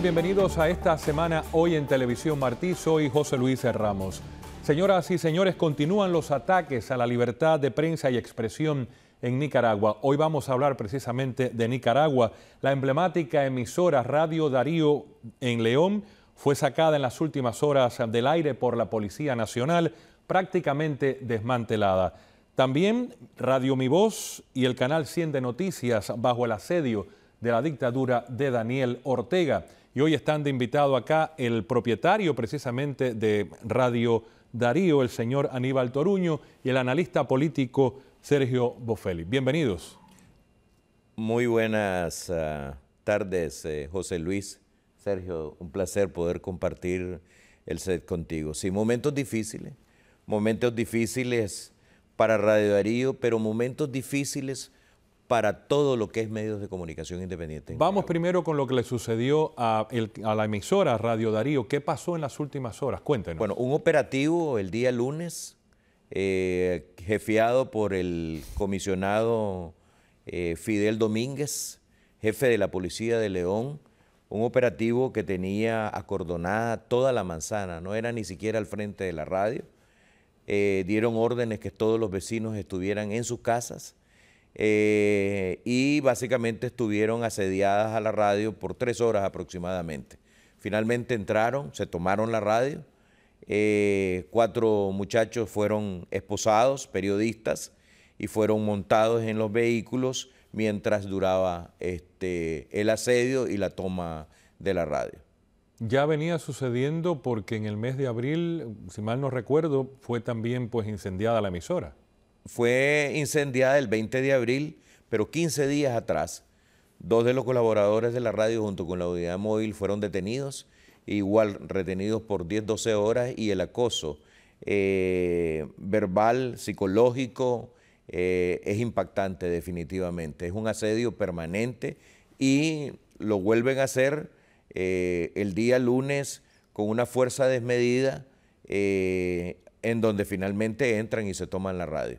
Bienvenidos a esta semana hoy en Televisión Martí. Soy José Luis Ramos. Señoras y señores, continúan los ataques a la libertad de prensa y expresión en Nicaragua. Hoy vamos a hablar precisamente de Nicaragua. La emblemática emisora Radio Darío en León fue sacada en las últimas horas del aire por la Policía Nacional, prácticamente desmantelada. También Radio Mi Voz y el canal 100 de Noticias bajo el asedio de la dictadura de Daniel Ortega. Y hoy están de invitado acá el propietario precisamente de Radio Darío, el señor Aníbal Toruño, y el analista político Sergio Bofelli. Bienvenidos. Muy buenas ah, tardes, eh, José Luis. Sergio, un placer poder compartir el set contigo. Sí, momentos difíciles, momentos difíciles para Radio Darío, pero momentos difíciles para todo lo que es medios de comunicación independiente. Vamos primero con lo que le sucedió a, la emisora Radio Darío. ¿Qué pasó en las últimas horas? Cuéntenos. Bueno, un operativo el día lunes, eh, jefeado por el comisionado eh, Fidel Domínguez, jefe de la Policía de León, un operativo que tenía acordonada toda la manzana, no era ni siquiera al frente de la radio. Eh, dieron órdenes que todos los vecinos estuvieran en sus casas eh, y básicamente estuvieron asediadas a la radio por tres horas aproximadamente. Finalmente entraron, se tomaron la radio, eh, cuatro muchachos fueron esposados, periodistas, y fueron montados en los vehículos mientras duraba este, el asedio y la toma de la radio. Ya venía sucediendo porque en el mes de abril, si mal no recuerdo, fue también pues incendiada la emisora fue incendiada el 20 de abril, pero 15 días atrás, dos de los colaboradores de la radio junto con la unidad móvil fueron detenidos, igual retenidos por 10-12 horas y el acoso eh, verbal, psicológico, eh, es impactante definitivamente. Es un asedio permanente y lo vuelven a hacer eh, el día lunes con una fuerza desmedida en donde finalmente entran y se toman la radio.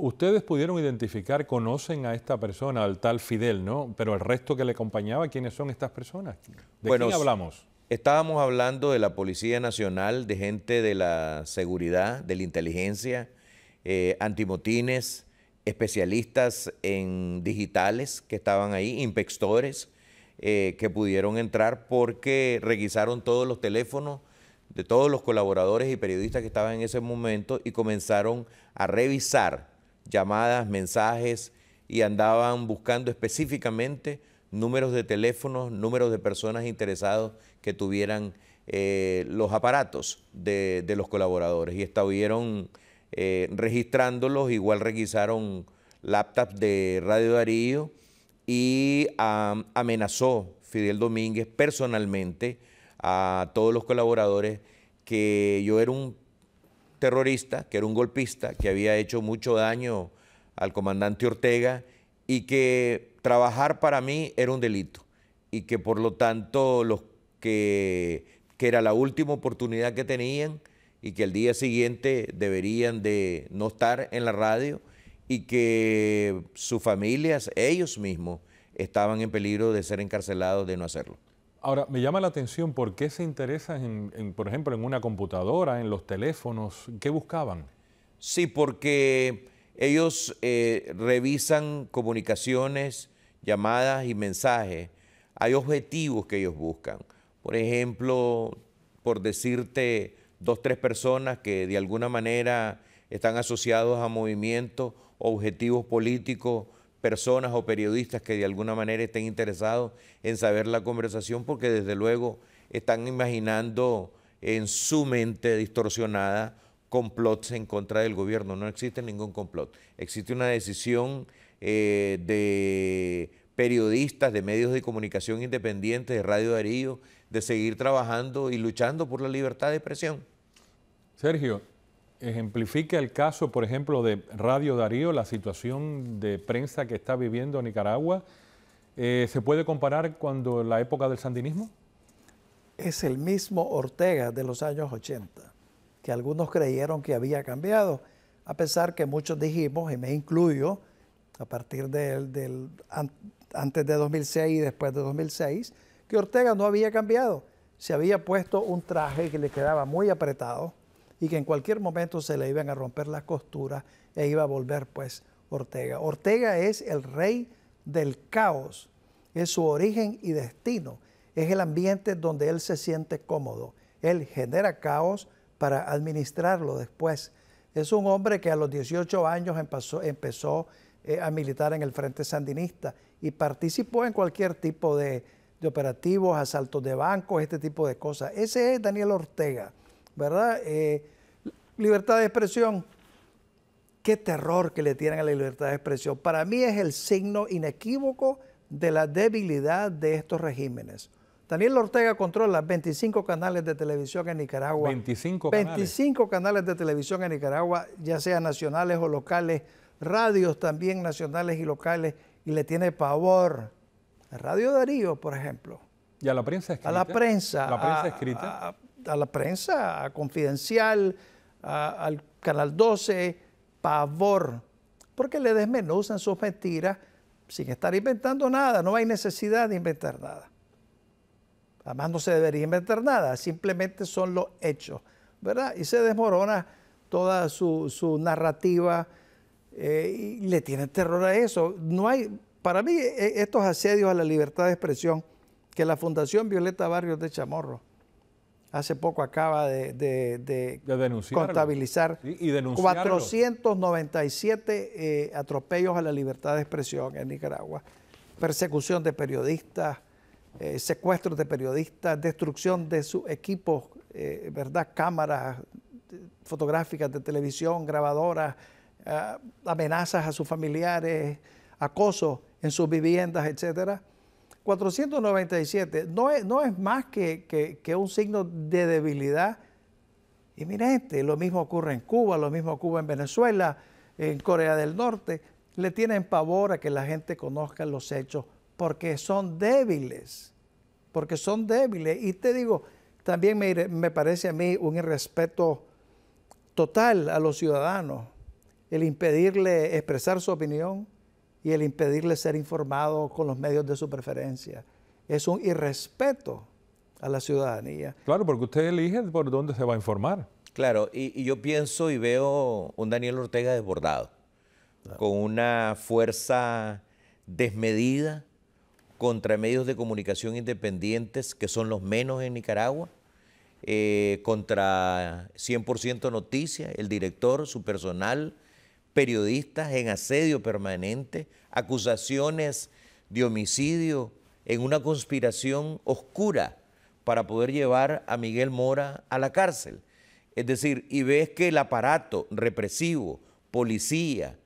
Ustedes pudieron identificar, conocen a esta persona, al tal Fidel, ¿no? Pero el resto que le acompañaba, ¿quiénes son estas personas? ¿De quién hablamos? Estábamos hablando de la Policía Nacional, de gente de la seguridad, de la inteligencia, eh, antimotines, especialistas en digitales que estaban ahí, inspectores eh, que pudieron entrar porque requisaron todos los teléfonos de todos los colaboradores y periodistas que estaban en ese momento y comenzaron a revisar llamadas, mensajes y andaban buscando específicamente números de teléfonos, números de personas interesadas que tuvieran eh, los aparatos de, los colaboradores y estuvieron eh, registrándolos, igual requisaron laptops de Radio Darío y amenazó Fidel Domínguez personalmente a todos los colaboradores que yo era un terrorista, que era un golpista, que había hecho mucho daño al comandante Ortega y que trabajar para mí era un delito y que por lo tanto los que, que era la última oportunidad que tenían y que el día siguiente deberían de no estar en la radio y que sus familias, ellos mismos, estaban en peligro de ser encarcelados de no hacerlo. Ahora, me llama la atención por qué se interesan, en, por ejemplo, en una computadora, en los teléfonos, ¿qué buscaban? Sí, porque ellos eh, revisan comunicaciones, llamadas y mensajes. Hay objetivos que ellos buscan. Por ejemplo, por decirte dos, tres personas que de alguna manera están asociados a movimientos, objetivos políticos, personas o periodistas que de alguna manera estén interesados en saber la conversación, porque desde luego están imaginando en su mente distorsionada complots en contra del gobierno. No existe ningún complot. Existe una decisión eh, de periodistas, de medios de comunicación independientes, de Radio Darío, de seguir trabajando y luchando por la libertad de expresión. Sergio, ejemplifica el caso, por ejemplo, de Radio Darío, la situación de prensa que está viviendo Nicaragua, eh, ¿se puede comparar cuando la época del sandinismo? Es el mismo Ortega de los años 80, que algunos creyeron que había cambiado, a pesar que muchos dijimos, y me incluyo, a partir del, antes de 2006 y después de 2006, que Ortega no había cambiado. Se había puesto un traje que le quedaba muy apretado, y que en cualquier momento se le iban a romper las costuras e iba a volver pues Ortega. Ortega es el rey del caos, es su origen y destino, es el ambiente donde él se siente cómodo. Él genera caos para administrarlo después. Es un hombre que a los 18 años empezó, eh, a militar en el Frente Sandinista y participó en cualquier tipo de operativos, asaltos de bancos, este tipo de cosas. Ese es Daniel Ortega. ¿verdad? Eh, libertad de expresión. Qué terror que le tienen a la libertad de expresión. Para mí es el signo inequívoco de la debilidad de estos regímenes. Daniel Ortega controla 25 canales de televisión en Nicaragua. 25 canales. 25 canales de televisión en Nicaragua, ya sean nacionales o locales, radios también nacionales y locales, y le tiene pavor. Radio Darío, por ejemplo. ¿Y a la prensa escrita? A la prensa. ¿La prensa escrita? a la prensa, a Confidencial, al Canal 12, pavor, porque le desmenuzan sus mentiras sin estar inventando nada, no hay necesidad de inventar nada. Además no se debería inventar nada, simplemente son los hechos, ¿verdad? Y se desmorona toda su, narrativa eh, y le tienen terror a eso. No hay, para mí, e, e, estos asedios a la libertad de expresión que la Fundación Violeta Barrios de Chamorro hace poco acaba de, contabilizar 497 eh, atropellos a la libertad de expresión en Nicaragua, persecución de periodistas, eh, secuestros de periodistas, destrucción de sus equipos, eh, ¿verdad? Cámaras fotográficas de televisión, grabadoras, ah, amenazas a sus familiares, acoso en sus viviendas, etcétera 497 no es, no es más que, un signo de debilidad inminente. Lo mismo ocurre en Cuba, lo mismo ocurre en Venezuela, en Corea del Norte. Le tienen pavor a que la gente conozca los hechos porque son débiles, porque son débiles. Y te digo, también me, me parece a mí un irrespeto total a los ciudadanos el impedirle expresar su opinión, y el impedirle ser informado con los medios de su preferencia. Es un irrespeto a la ciudadanía. Claro, porque usted elige por dónde se va a informar. Claro, y, yo pienso y veo un Daniel Ortega desbordado, con una fuerza desmedida contra medios de comunicación independientes, que son los menos en Nicaragua, eh, contra 100% Noticias, el director, su personal, periodistas en asedio permanente, acusaciones de homicidio, en una conspiración oscura para poder llevar a Miguel Mora a la cárcel. Es decir, y ves que el aparato represivo, policía,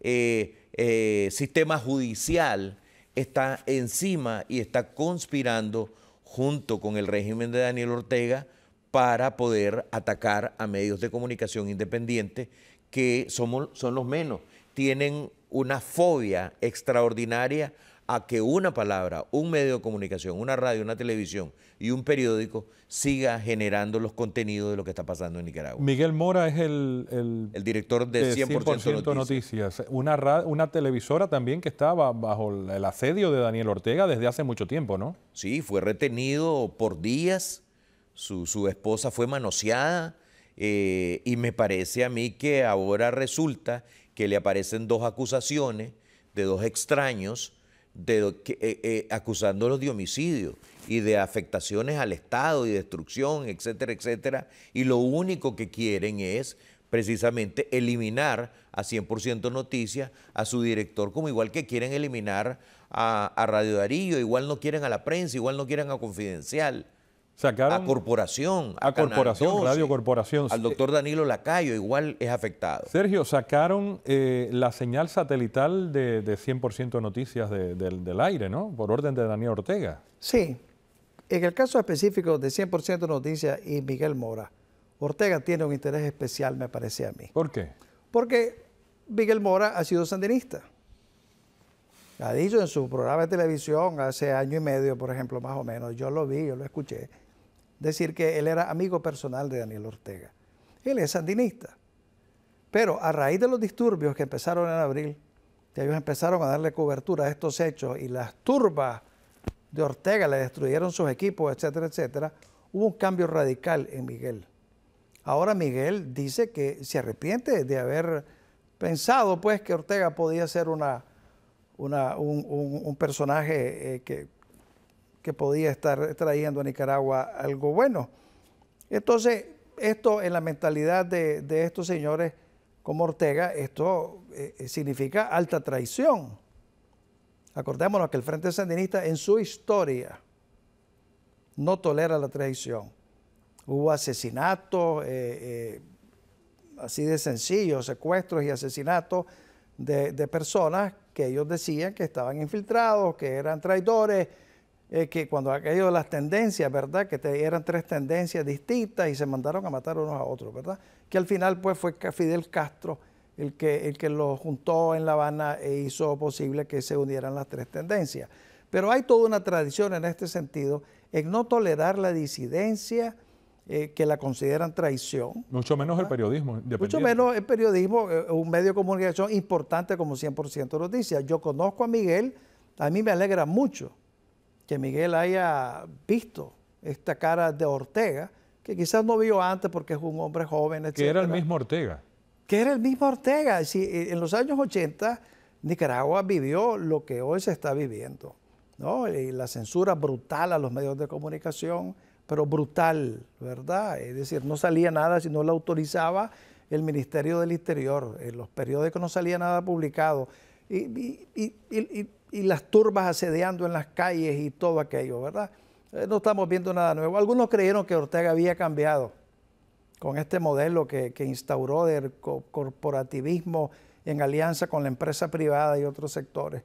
eh, eh, sistema judicial está encima y está conspirando junto con el régimen de Daniel Ortega para poder atacar a medios de comunicación independientes que somos, son los menos, tienen una fobia extraordinaria a que una palabra, un medio de comunicación, una radio, una televisión y un periódico siga generando los contenidos de lo que está pasando en Nicaragua. Miguel Mora es el, director de, 100%, Noticias. Una, una televisora también que estaba bajo el asedio de Daniel Ortega desde hace mucho tiempo, ¿no? Sí, fue retenido por días, su, su esposa fue manoseada, eh, y me parece a mí que ahora resulta que le aparecen dos acusaciones de dos extraños de, eh, eh, acusándolos de homicidio y de afectaciones al Estado y destrucción, etcétera, etcétera. Y lo único que quieren es precisamente eliminar a 100% Noticias, a su director, como igual que quieren eliminar a, a, Radio Darío, igual no quieren a la prensa, igual no quieren a Confidencial a Corporación. A, Corporación, Radio Corporación. Al doctor Danilo Lacayo, igual es afectado. Sergio, sacaron eh, la señal satelital de, 100% noticias del aire, ¿no? Por orden de Daniel Ortega. Sí. En el caso específico de 100% noticias y Miguel Mora, Ortega tiene un interés especial, me parece a mí. ¿Por qué? Porque Miguel Mora ha sido sandinista. Ha dicho en su programa de televisión hace año y medio, por ejemplo, más o menos, yo lo vi, yo lo escuché decir que él era amigo personal de Daniel Ortega. Él es sandinista. Pero a raíz de los disturbios que empezaron en abril, que ellos empezaron a darle cobertura a estos hechos y las turbas de Ortega le destruyeron sus equipos, etcétera, etcétera, hubo un cambio radical en Miguel. Ahora Miguel dice que se arrepiente de haber pensado pues que Ortega podía ser una, un, personaje eh, que que podía estar trayendo a Nicaragua algo bueno. Entonces, esto en la mentalidad de, estos señores como Ortega, esto eh, eh, significa alta traición. Acordémonos que el Frente Sandinista en su historia no tolera la traición. Hubo asesinatos, eh, así de sencillos, secuestros y asesinatos de, de personas que ellos decían que estaban infiltrados, que eran traidores, que cuando aquello caído las tendencias, ¿verdad? Que eran tres tendencias distintas y se mandaron a matar unos a otros, ¿verdad? Que al final pues fue Fidel Castro el que, el que los juntó en La Habana e hizo posible que se unieran las tres tendencias. Pero hay toda una tradición en este sentido en no tolerar la disidencia, eh, que la consideran traición. Mucho menos el periodismo. Mucho menos el periodismo, eh, un medio de comunicación importante como 100% noticias. Yo conozco a Miguel, a mí me alegra mucho que Miguel haya visto esta cara de Ortega, que quizás no vio antes porque es un hombre joven, etc. Que era el mismo Ortega. Que era el mismo Ortega. Si, eh, en los años 80 Nicaragua vivió lo que hoy se está viviendo, ¿no? Y la censura brutal a los medios de comunicación, pero brutal, ¿verdad? Es decir, no salía nada si no lo autorizaba el Ministerio del Interior, en los periódicos no salía nada publicado y, las turbas asediando en las calles y todo aquello, ¿verdad? Eh, no estamos viendo nada nuevo. Algunos creyeron que Ortega había cambiado con este modelo que, instauró del corporativismo en alianza con la empresa privada y otros sectores.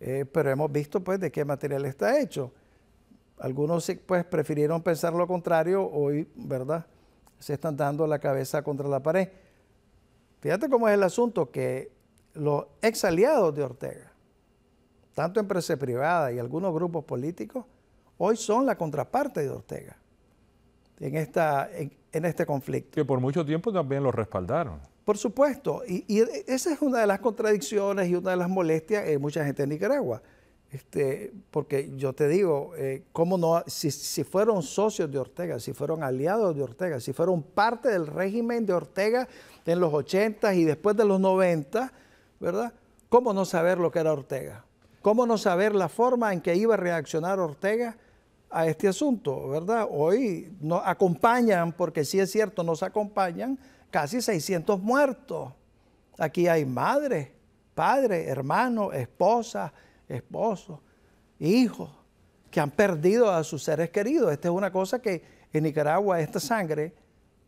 Eh, pero hemos visto pues de qué material está hecho. Algunos pues prefirieron pensar lo contrario, hoy, ¿verdad? Se están dando la cabeza contra la pared. Fíjate cómo es el asunto, que los ex aliados de Ortega, tanto Empresa Privada y algunos grupos políticos, hoy son la contraparte de Ortega en, esta, en, este conflicto. Que por mucho tiempo también lo respaldaron. Por supuesto, y, esa es una de las contradicciones y una de las molestias de mucha gente en Nicaragua. Este, porque yo te digo, eh, no? Si, si, fueron socios de Ortega, si fueron aliados de Ortega, si fueron parte del régimen de Ortega en los 80 y después de los 90, ¿verdad? ¿Cómo no saber lo que era Ortega? ¿Cómo no saber la forma en que iba a reaccionar Ortega a este asunto, ¿verdad? Hoy nos acompañan, porque sí es cierto, nos acompañan casi 600 muertos. Aquí hay madres, padres, hermanos, esposas, esposos, hijos, que han perdido a sus seres queridos. Esta es una cosa que en Nicaragua, esta sangre,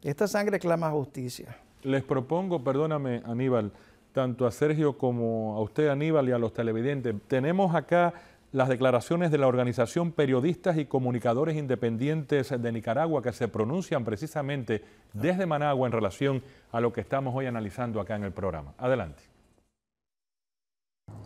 esta sangre clama justicia. Les propongo, perdóname Aníbal, tanto a Sergio como a usted, Aníbal, y a los televidentes. Tenemos acá las declaraciones de la organización Periodistas y Comunicadores Independientes de Nicaragua que se pronuncian precisamente desde Managua en relación a lo que estamos hoy analizando acá en el programa. Adelante.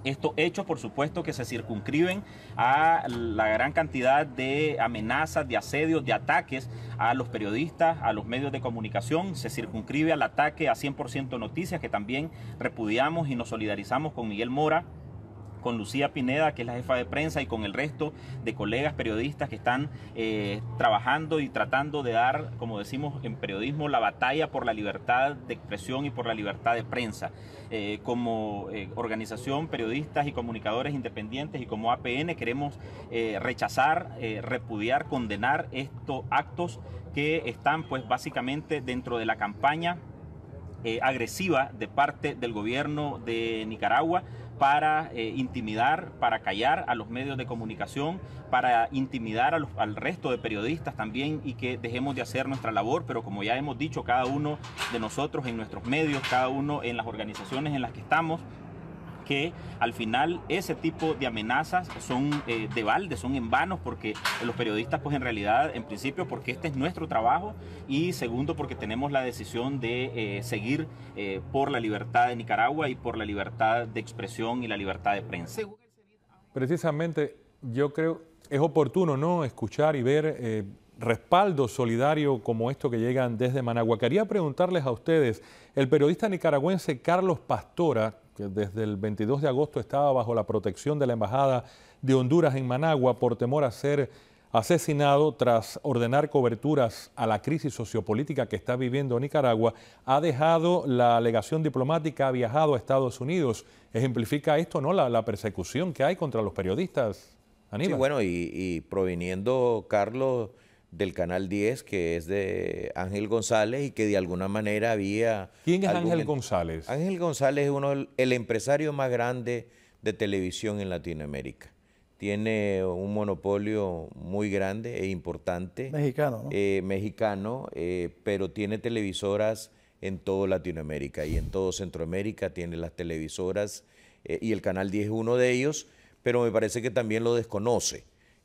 Estos hechos, por supuesto, que se circunscriben a la gran cantidad de amenazas, de asedios, de ataques a los periodistas, a los medios de comunicación, se circunscribe al ataque a 100% Noticias, que también repudiamos y nos solidarizamos con Miguel Mora, con Lucía Pineda, que es la jefa de prensa, y con el resto de colegas periodistas que están eh, trabajando y tratando de dar, como decimos en periodismo, la batalla por la libertad de expresión y por la libertad de prensa. Eh, como eh, organización, periodistas y comunicadores independientes y como APN queremos rechazar, repudiar, condenar estos actos que están pues básicamente dentro de la campaña agresiva de parte del gobierno de Nicaragua para eh, intimidar, para callar a los medios de comunicación, para intimidar al resto de periodistas también y que dejemos de hacer nuestra labor, pero como ya hemos dicho, cada uno de nosotros en nuestros medios, cada uno en las organizaciones en las que estamos, que al final ese tipo de amenazas son eh, de balde, son en vanos, porque los periodistas, pues en realidad, en principio, porque este es nuestro trabajo y segundo, porque tenemos la decisión de eh, seguir eh, por la libertad de Nicaragua y por la libertad de expresión y la libertad de prensa. Precisamente, yo creo, es oportuno, ¿no?, escuchar y ver respaldo solidario como esto que llegan desde Managua. Quería preguntarles a ustedes, el periodista nicaragüense Carlos Pastora que desde el 22 de agosto estaba bajo la protección de la Embajada de Honduras en Managua por temor a ser asesinado tras ordenar coberturas a la crisis sociopolítica que está viviendo Nicaragua, ha dejado la alegación diplomática, ha viajado a Estados Unidos. Ejemplifica esto, ¿no? La, persecución que hay contra los periodistas. Sí, bueno, y, y proviniendo, Carlos, del Canal 10, que es de Ángel González y que de alguna manera había... ¿Quién es Ángel González? Ángel González es uno, el empresario más grande de televisión en Latinoamérica. Tiene un monopolio muy grande e importante. Mexicano, eh, mexicano, eh, pero tiene televisoras en toda Latinoamérica y en todo Centroamérica tiene las televisoras eh, y el Canal 10 es uno de ellos, pero me parece que también lo desconoce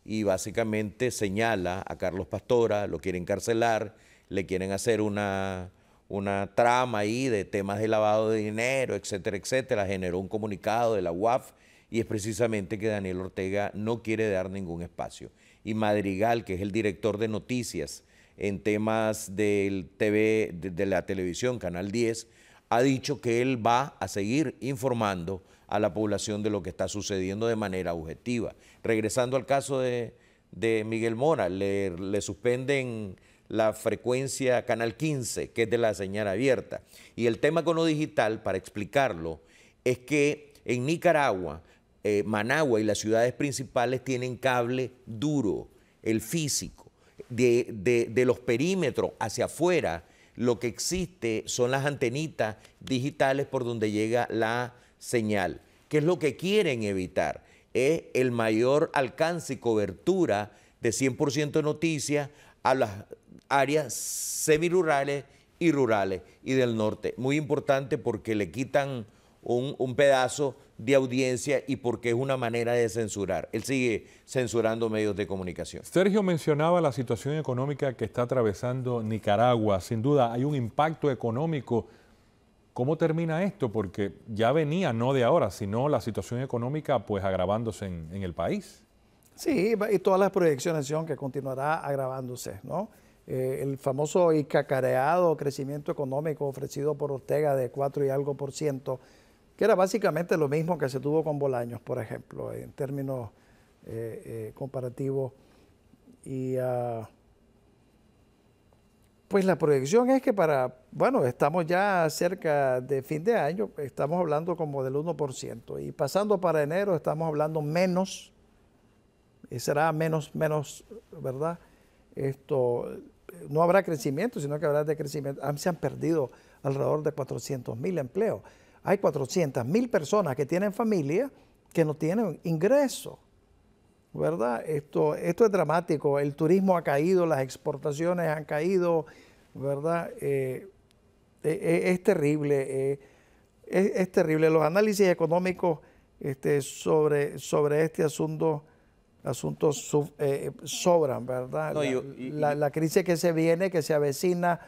y básicamente señala a Carlos Pastora, lo quiere encarcelar, le quieren hacer una, una trama ahí de temas de lavado de dinero, etcétera, etcétera. Generó un comunicado de la UAF y es precisamente que Daniel Ortega no quiere dar ningún espacio. Y Madrigal, que es el director de noticias en temas del TV, de, de la televisión, Canal 10, ha dicho que él va a seguir informando a la población de lo que está sucediendo de manera objetiva. Regresando al caso de, Miguel Mora, le, suspenden la frecuencia Canal 15, que es de la señal abierta. Y el tema con lo digital, para explicarlo, es que en Nicaragua, eh, Managua y las ciudades principales tienen cable duro, el físico. de los perímetros hacia afuera, lo que existe son las antenitas digitales por donde llega la señal. ¿Qué es lo que quieren evitar? Es el mayor alcance y cobertura de 100% noticias a las áreas semirurales y rurales y del norte. Muy importante porque le quitan un, un, pedazo de audiencia y porque es una manera de censurar. Él sigue censurando medios de comunicación. Sergio mencionaba la situación económica que está atravesando Nicaragua. Sin duda hay un impacto económico ¿Cómo termina esto? Porque ya venía, no de ahora, sino la situación económica pues agravándose en, el país. Sí, y todas las proyecciones son que continuará agravándose, eh, el famoso y cacareado crecimiento económico ofrecido por Ortega de 4 y algo por ciento, que era básicamente lo mismo que se tuvo con Bolaños, por ejemplo, en términos eh, eh, comparativos. Y ah, pues la proyección es que para, bueno, estamos ya cerca de fin de año, estamos hablando como del 1%. Y pasando para enero estamos hablando menos, y eh, será menos, menos, ¿verdad? Esto, eh, no habrá crecimiento, sino que habrá decrecimiento. Ah, se han perdido alrededor de 400 mil empleos. Hay 400 mil personas que tienen familia que no tienen ingreso, ¿verdad? Esto, esto es dramático. El turismo ha caído, las exportaciones han caído, ¿verdad? Eh, eh, eh, es terrible, eh, es, terrible. Los análisis económicos este, sobre, sobre este asunto asuntos sobran, ¿verdad? la, crisis que se viene, que se avecina.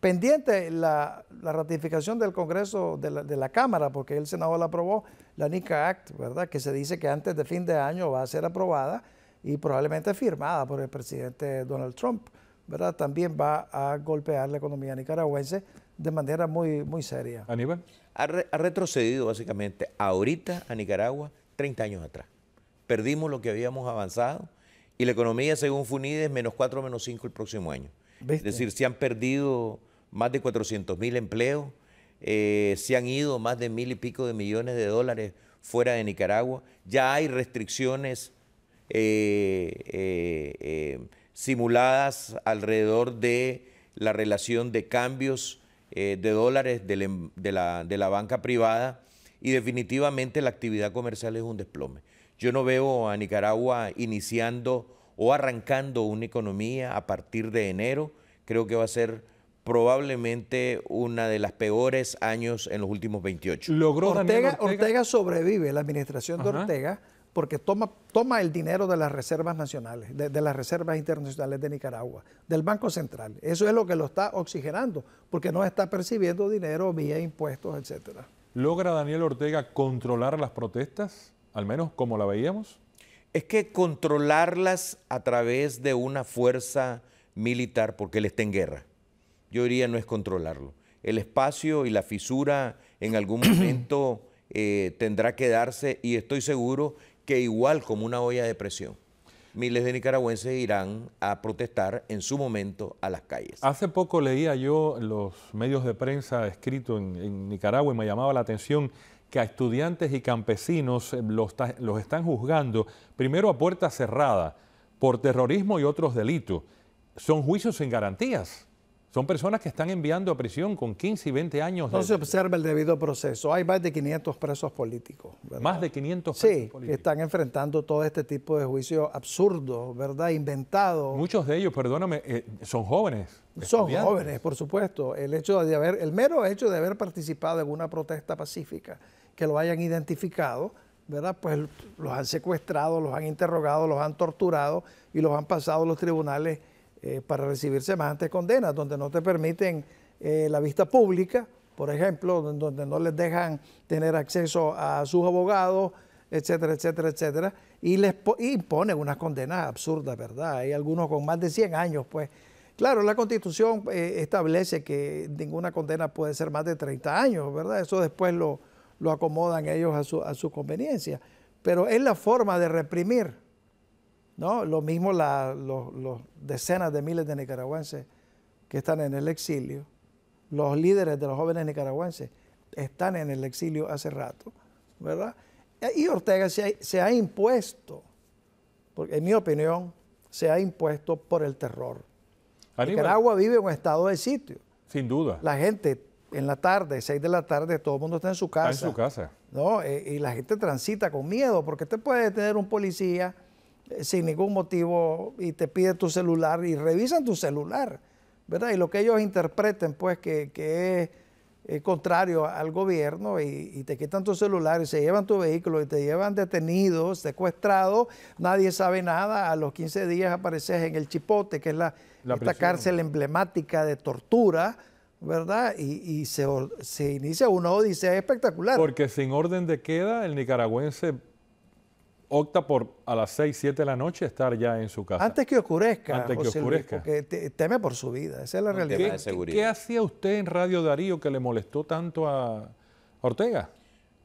pendiente la, ratificación del Congreso, de la, de la Cámara, porque el Senado la aprobó, la NICA Act, ¿verdad? Que se dice que antes de fin de año va a ser aprobada y probablemente firmada por el presidente Donald Trump. ¿verdad? también va a golpear la economía nicaragüense de manera muy, muy seria. Aníbal. Ha, retrocedido básicamente ahorita a Nicaragua 30 años atrás. Perdimos lo que habíamos avanzado y la economía, según es menos 4, menos 5 el próximo año. Es decir, se han perdido más de 400 mil empleos, eh, se han ido más de mil y pico de millones de dólares fuera de Nicaragua, ya hay restricciones eh, eh, simuladas alrededor de la relación de cambios eh, de dólares em, de la, banca privada y definitivamente la actividad comercial es un desplome. Yo no veo a Nicaragua iniciando o arrancando una economía a partir de enero. Creo que va a ser probablemente una de las peores años en los últimos 28. Logró Ortega, Ortega? sobrevive, la administración de Ortega porque toma, toma el dinero de las reservas nacionales, de, las reservas internacionales de Nicaragua, del Banco Central. Eso es lo que lo está oxigenando, porque no está percibiendo dinero vía impuestos, etc. ¿Logra Daniel Ortega controlar las protestas, al menos como la veíamos? Es que controlarlas a través de una fuerza militar, porque él está en guerra. Yo diría no es controlarlo. El espacio y la fisura en algún momento eh, tendrá que darse y estoy seguro que igual como una olla de presión, miles de nicaragüenses irán a protestar en su momento a las calles. Hace poco leía yo los medios de prensa escritos en, Nicaragua y me llamaba la atención que a estudiantes y campesinos eh, los están juzgando primero a puerta cerrada por terrorismo y otros delitos. Son juicios sin garantías. Son personas que están enviando a prisión con 15 y 20 años. No se observa el debido proceso. Hay más de 500 presos políticos. Más de 500 presos sí, están enfrentando todo este tipo de juicios absurdos, ¿verdad? Inventados. Muchos de ellos, perdóname, eh, son jóvenes. Son jóvenes, por supuesto. El hecho de haber, el mero hecho de haber participado en una protesta pacífica, que lo hayan identificado, ¿verdad? Pues los han secuestrado, los han interrogado, los han torturado y los han pasado a los tribunales eh, para recibir semejantes condenas, donde no te permiten eh, la vista pública, por ejemplo, donde no les dejan tener acceso a sus abogados, etcétera, etcétera, etcétera, y les imponen unas condenas absurdas, ¿verdad? Hay algunos con más de 100 años, pues. Claro, la Constitución eh, establece que ninguna condena puede ser más de 30 años, ¿verdad? Eso después lo, lo acomodan ellos a su, a su conveniencia. Pero es la forma de reprimir, ¿no? Lo mismo las decenas de miles de nicaragüenses que están en el exilio. Los líderes de los jóvenes nicaragüenses están en el exilio hace rato, ¿verdad? Y Ortega se ha, impuesto, porque en mi opinión, se ha impuesto por el terror. Nicaragua vive en un estado de sitio. Sin duda. La gente en la tarde, 6 de la tarde, todo el mundo está en su casa. en su casa. ¿no? Eh, y la gente transita con miedo porque te puede tener un policía, eh, sin ningún motivo y te pide tu celular y revisan tu celular, ¿verdad? Y lo que ellos interpreten, pues, que, es contrario al gobierno y, te quitan tu celular y se llevan tu vehículo y te llevan detenido, secuestrado, nadie sabe nada, a los 15 días apareces en el Chipote, que es la, cárcel emblemática de tortura, ¿verdad? Y, se, se inicia una odisea espectacular. Porque sin orden de queda, el nicaragüense opta por a las 6, 7 de la noche estar ya en su casa. Antes que oscurezca. Antes que oscurezca. teme por su vida, esa es la realidad. ¿Qué, hacía usted en Radio Darío que le molestó tanto a, Ortega?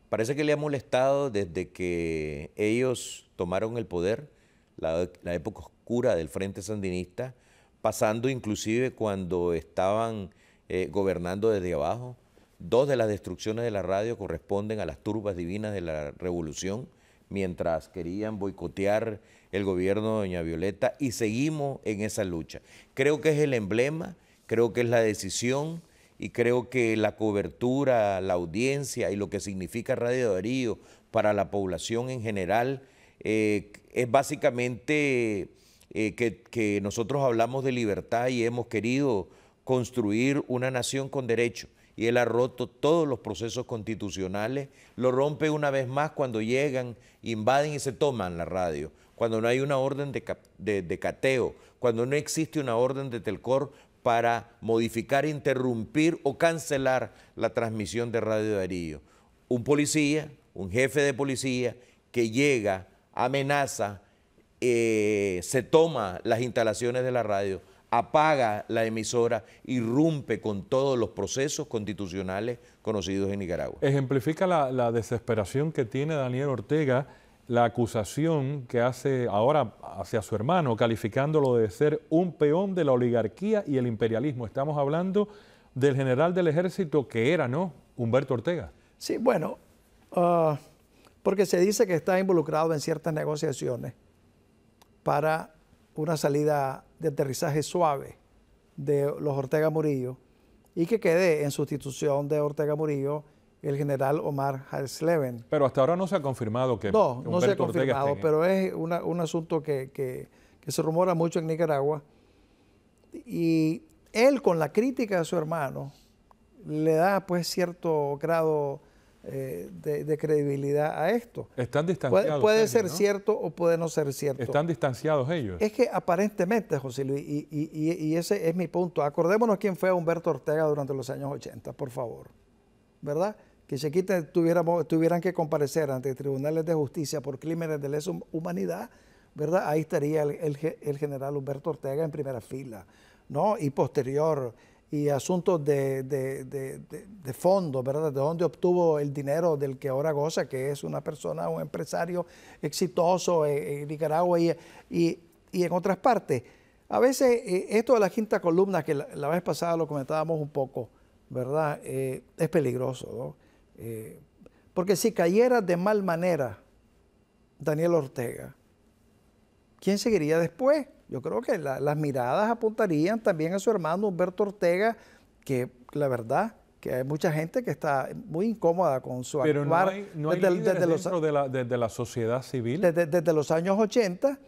Parece que le ha molestado desde que ellos tomaron el poder, la, época oscura del Frente Sandinista, pasando inclusive cuando estaban eh, gobernando desde abajo. Dos de las destrucciones de la radio corresponden a las turbas divinas de la revolución mientras querían boicotear el gobierno de Doña Violeta y seguimos en esa lucha. Creo que es el emblema, creo que es la decisión y creo que la cobertura, la audiencia y lo que significa Radio Darío para la población en general eh, es básicamente eh, que, que nosotros hablamos de libertad y hemos querido construir una nación con derechos y él ha roto todos los procesos constitucionales, lo rompe una vez más cuando llegan, invaden y se toman la radio, cuando no hay una orden de, cateo, cuando no existe una orden de Telcor para modificar, interrumpir o cancelar la transmisión de Radio de Arillo. Un policía, un jefe de policía que llega, amenaza, eh, se toma las instalaciones de la radio apaga la emisora y rompe con todos los procesos constitucionales conocidos en Nicaragua. Ejemplifica la, desesperación que tiene Daniel Ortega, la acusación que hace ahora hacia su hermano, calificándolo de ser un peón de la oligarquía y el imperialismo. Estamos hablando del general del ejército que era, ¿no? Humberto Ortega. Sí, bueno, ah, porque se dice que está involucrado en ciertas negociaciones para una salida de aterrizaje suave de los Ortega Murillo y que quede en sustitución de Ortega Murillo el general Omar Halsleven. Pero hasta ahora no se ha confirmado que... No, Humberto no se ha confirmado, pero es un asunto que, que se rumora mucho en Nicaragua. Y él con la crítica de su hermano le da pues cierto grado eh, de, credibilidad a esto. Están distanciados. Puede, ser cierto o puede no ser cierto. Están distanciados ellos. Es que aparentemente, José Luis, y, ese es mi punto. Acordémonos quién fue Humberto Ortega durante los años 80, por favor. ¿Verdad? que si quiten, tuvieran que comparecer ante tribunales de justicia por crímenes de lesa humanidad, ¿verdad? Ahí estaría el, el, general Humberto Ortega en primera fila, ¿no? Y posterior, y asuntos de, de, de, fondos, ¿verdad? De dónde obtuvo el dinero del que ahora goza, que es una persona, un empresario exitoso en, Nicaragua y, en otras partes. A veces, eh, esto de la quinta columna, que la, vez pasada lo comentábamos un poco, ¿verdad? Eh, es peligroso, ¿no? Eh, porque si cayera de mal manera Daniel Ortega, ¿quién seguiría después? Yo creo que las miradas apuntarían también a su hermano Humberto Ortega, que la verdad que hay mucha gente que está muy incómoda con su actuar. de la, desde, la, sociedad civil. Desde, los años 80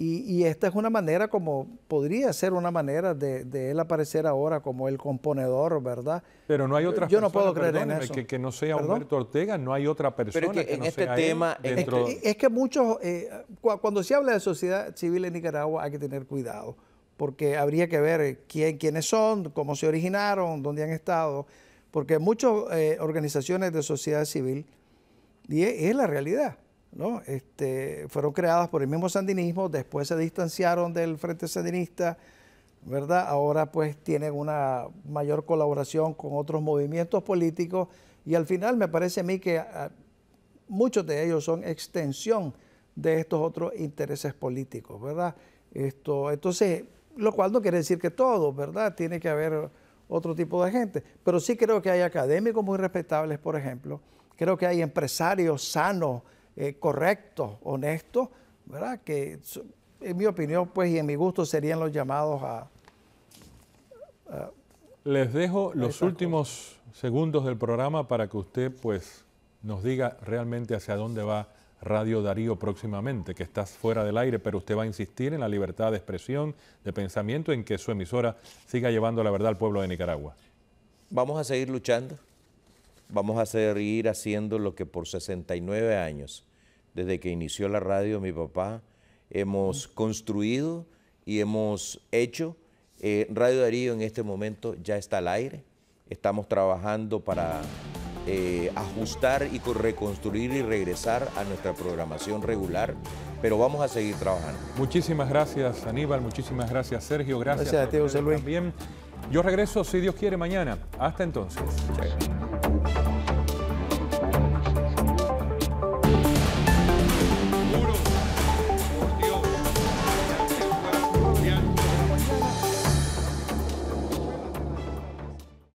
y, y, esta es una manera como, podría ser una manera de, él aparecer ahora como el componedor, ¿verdad? Pero no hay otra Yo no puedo creer en eso. Que, que no sea Humberto Ortega, no hay otra persona que, en este tema, este es, que, muchos, eh, cuando se habla de sociedad civil en Nicaragua hay que tener cuidado, porque habría que ver quién, quiénes son, cómo se originaron, dónde han estado, porque muchas eh, organizaciones de sociedad civil, y es la realidad, este, fueron creadas por el mismo sandinismo, después se distanciaron del Frente Sandinista, ¿verdad? Ahora pues tienen una mayor colaboración con otros movimientos políticos y al final me parece a mí que ah, muchos de ellos son extensión de estos otros intereses políticos, ¿verdad? Esto, entonces, lo cual no quiere decir que todo ¿verdad? Tiene que haber otro tipo de gente, pero sí creo que hay académicos muy respetables, por ejemplo, creo que hay empresarios sanos, eh, correctos, honestos, ¿verdad? Que en mi opinión, pues, y en mi gusto serían los llamados a... Les dejo los últimos segundos del programa para que usted, pues, nos diga realmente hacia dónde va Radio Darío próximamente, que estás fuera del aire, pero usted va a insistir en la libertad de expresión, de pensamiento, en que su emisora siga llevando la verdad al pueblo de Nicaragua. Vamos a seguir luchando, vamos a seguir haciendo lo que por 69 años desde que inició la radio mi papá, hemos construido y hemos hecho. Eh, radio Darío en este momento ya está al aire. Estamos trabajando para eh, ajustar y reconstruir y regresar a nuestra programación regular, pero vamos a seguir trabajando. Muchísimas gracias Aníbal, muchísimas gracias Sergio, gracias, gracias a ti José Luis. También. Yo regreso, si Dios quiere, mañana. Hasta entonces.